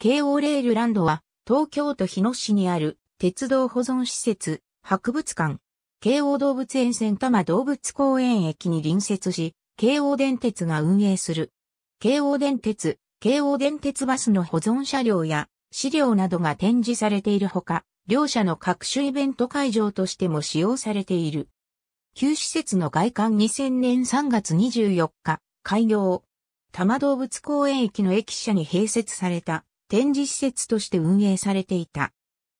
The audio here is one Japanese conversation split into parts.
京王レールランドは、東京都日野市にある鉄道保存施設、博物館、京王動物園線多摩動物公園駅に隣接し、京王電鉄が運営する。京王電鉄、京王電鉄バスの保存車両や資料などが展示されているほか、両社の各種イベント会場としても使用されている。旧施設の外観2000年3月24日、開業。多摩動物公園駅の駅舎に併設された展示施設として運営されていた。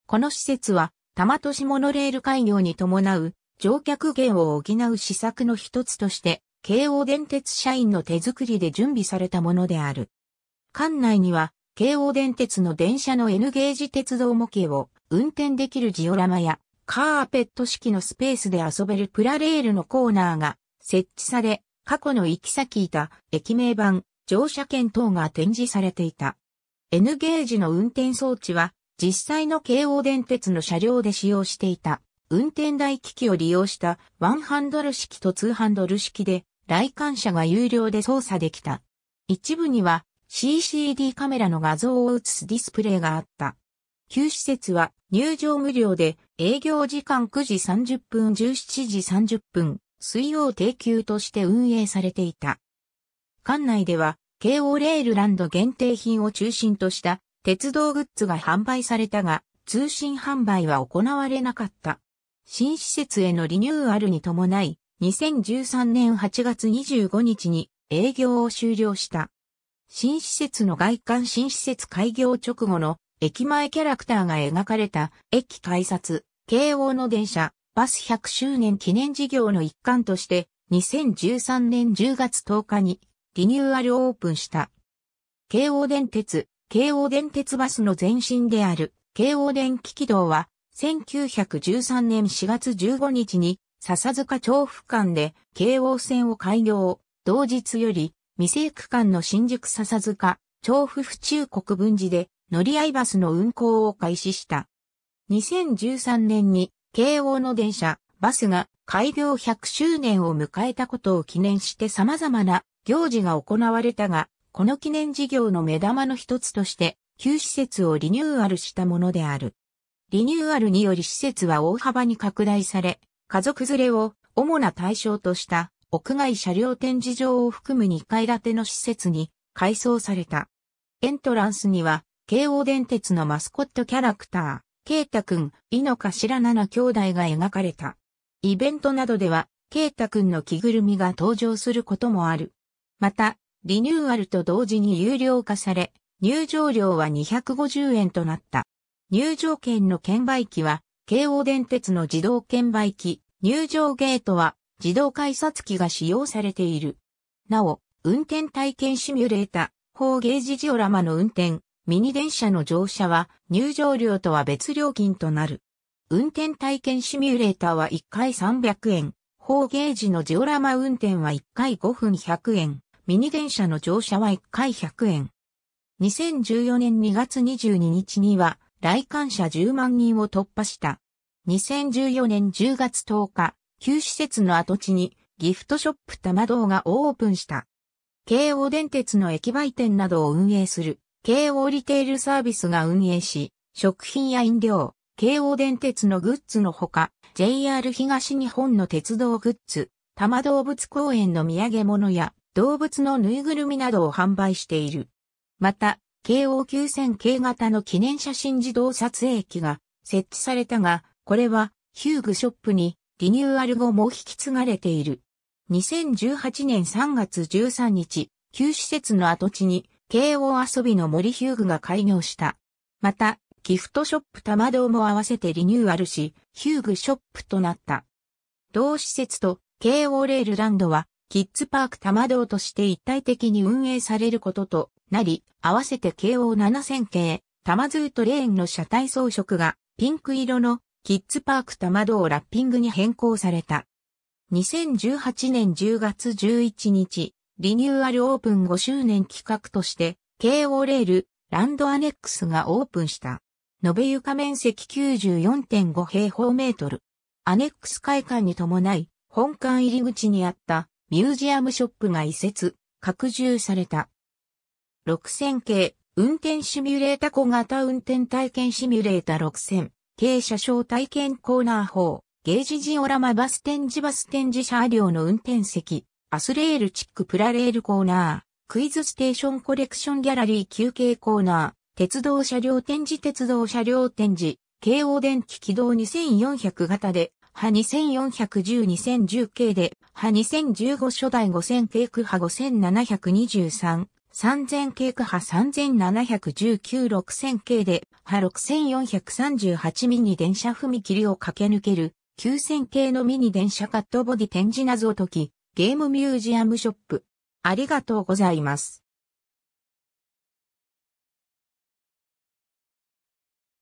この施設は、多摩都市モノレール開業に伴う乗客減を補う施策の一つとして、京王電鉄社員の手作りで準備されたものである。館内には、京王電鉄の電車の N ゲージ鉄道模型を運転できるジオラマや、カーペット式のスペースで遊べるプラレールのコーナーが設置され、過去の行き先いた駅名板、乗車券等が展示されていた。N ゲージの運転装置は、実際の京王電鉄の車両で使用していた、運転台機器を利用したワンハンドル式とツーハンドル式で、来館者が有料で操作できた。一部には CCD カメラの画像を映すディスプレイがあった。旧施設は入場無料で営業時間9時30分17時30分、水曜定休として運営されていた。館内では京王レールランド限定品を中心とした鉄道グッズが販売されたが、通信販売は行われなかった。新施設へのリニューアルに伴い、2013年8月25日に営業を終了した。新施設の外観新施設開業直後の駅前キャラクターが描かれた駅改札、京王の電車、バス100周年記念事業の一環として、2013年10月10日にリニューアルオープンした。京王電鉄、京王電鉄バスの前身である京王電気軌道は1913年4月15日に笹塚調布間で京王線を開業。同日より未成区間の新宿笹塚、調布府中国分寺で乗り合いバスの運行を開始した。2013年に京王の電車、バスが開業100周年を迎えたことを記念して様々な行事が行われたが、この記念事業の目玉の一つとして、旧施設をリニューアルしたものである。リニューアルにより施設は大幅に拡大され、家族連れを主な対象とした屋外車両展示場を含む2階建ての施設に改装された。エントランスには、京王電鉄のマスコットキャラクター、ケータくん、井の頭ナ兄弟が描かれた。イベントなどでは、ケータくんの着ぐるみが登場することもある。また、リニューアルと同時に有料化され、入場料は250円となった。入場券の券売機は、京王電鉄の自動券売機、入場ゲートは自動改札機が使用されている。なお、運転体験シミュレータ、法ゲージジオラマの運転、ミニ電車の乗車は入場料とは別料金となる。運転体験シミュレータは1回300円、法ゲージのジオラマ運転は1回5分100円。ミニ電車の乗車は1回100円。2014年2月22日には、来館者10万人を突破した。2014年10月10日、旧施設の跡地にギフトショップ玉堂がオープンした。京王電鉄の駅売店などを運営する、京王リテールサービスが運営し、食品や飲料、京王電鉄のグッズのほか、JR 東日本の鉄道グッズ、玉動物公園の土産物や動物のぬいぐるみなどを販売している。また、KO9000 系型の記念写真自動撮影機が設置されたが、これはヒューグショップにリニューアル後も引き継がれている。2018年3月13日、旧施設の跡地に KO 遊びの森ヒューグが開業した。また、ギフトショップ玉堂も合わせてリニューアルし、ヒューグショップとなった。同施設と KO レールランドはキッズパーク玉堂として一体的に運営されることとなり、合わせて京王7000系、玉ズートレーンの車体装飾がピンク色のキッズパーク玉堂ラッピングに変更された。2018年10月11日、リニューアルオープン5周年企画として、京王レール、ランドアネックスがオープンした。延べ床面積94.5平方メートル。アネックス開館に伴い、本館入り口にあったミュージアムショップが移設、拡充された。6000系、運転シミュレータ小型運転体験シミュレータ6000、軽車掌体験コーナー法、ゲージジオラマバス展示バス展示車両の運転席、アスレールチックプラレールコーナー、クイズステーションコレクションギャラリー休憩コーナー、鉄道車両展示鉄道車両展示、京王電気軌道2400型で波2410-2010系で、波2015初代5000系区波5723、3000系区波3719-6000系で、派6438ミニ電車踏切を駆け抜ける、9000系のミニ電車カットボディ展示謎解き、ゲームミュージアムショップ。ありがとうございます。